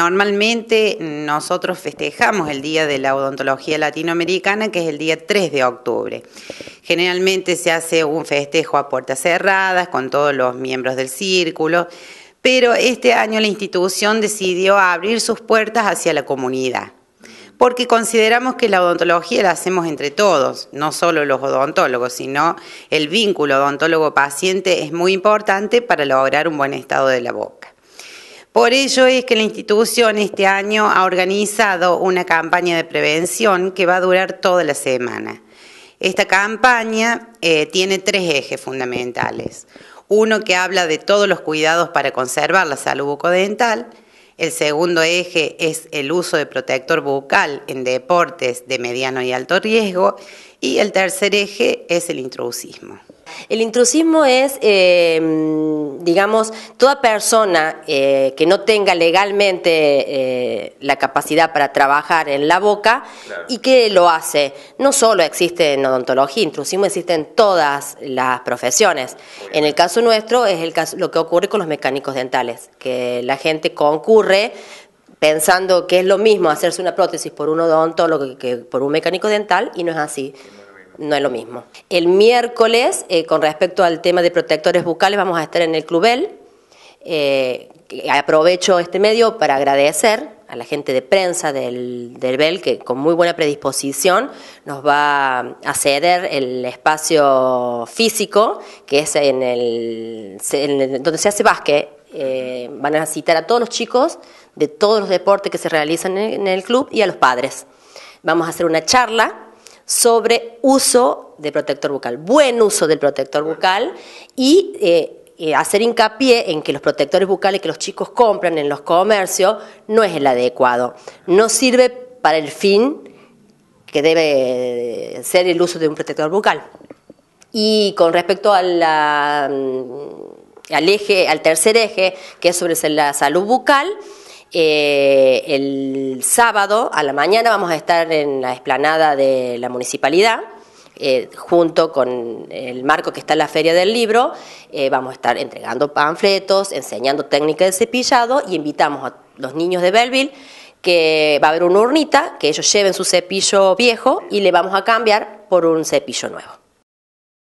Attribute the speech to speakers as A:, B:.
A: Normalmente nosotros festejamos el Día de la Odontología Latinoamericana, que es el día 3 de octubre. Generalmente se hace un festejo a puertas cerradas con todos los miembros del círculo, pero este año la institución decidió abrir sus puertas hacia la comunidad, porque consideramos que la odontología la hacemos entre todos, no solo los odontólogos, sino el vínculo odontólogo-paciente es muy importante para lograr un buen estado de la boca. Por ello es que la institución este año ha organizado una campaña de prevención que va a durar toda la semana. Esta campaña eh, tiene tres ejes fundamentales. Uno que habla de todos los cuidados para conservar la salud bucodental, el segundo eje es el uso de protector bucal en deportes de mediano y alto riesgo. Y el tercer eje es el introducismo. El intrusismo
B: es, em, digamos, toda persona eh, que no tenga legalmente eh, la capacidad para trabajar en la boca y que lo hace. No solo existe en odontología, intrusismo existe en todas las profesiones. En el caso nuestro es el lo que ocurre con los mecánicos dentales, que la gente concurre pensando que es lo mismo hacerse una prótesis por un odontólogo que por un mecánico dental y no es así no es lo mismo. El miércoles, eh, con respecto al tema de protectores bucales, vamos a estar en el Club Eh, aprovecho este medio para agradecer a la gente de prensa del, BEL, que con muy buena predisposición nos va a ceder el espacio físico, que es en el, donde se hace básquet. Eh, van a citar a todos los chicos de todos los deportes que se realizan en el club y a los padres. Vamos a hacer una charla sobre uso de protector bucal, buen uso del protector bucal y eh, eh, hacer hincapié en que los protectores bucales que los chicos compran en los comercios no es el adecuado. No sirve para el fin que debe eh, ser el uso de un protector bucal. Y con respecto mm, al eje, al tercer eje, que es sobre la salud bucal, eh, el sábado a la mañana vamos a estar en la explanada de la municipalidad. Eh, junto con el marco que está en la Feria del Libro, eh, vamos a estar entregando panfletos, enseñando técnicas de cepillado y invitamos a los niños de Belleville que va a haber una urnita, que ellos lleven su cepillo viejo y le vamos a cambiar por un cepillo nuevo.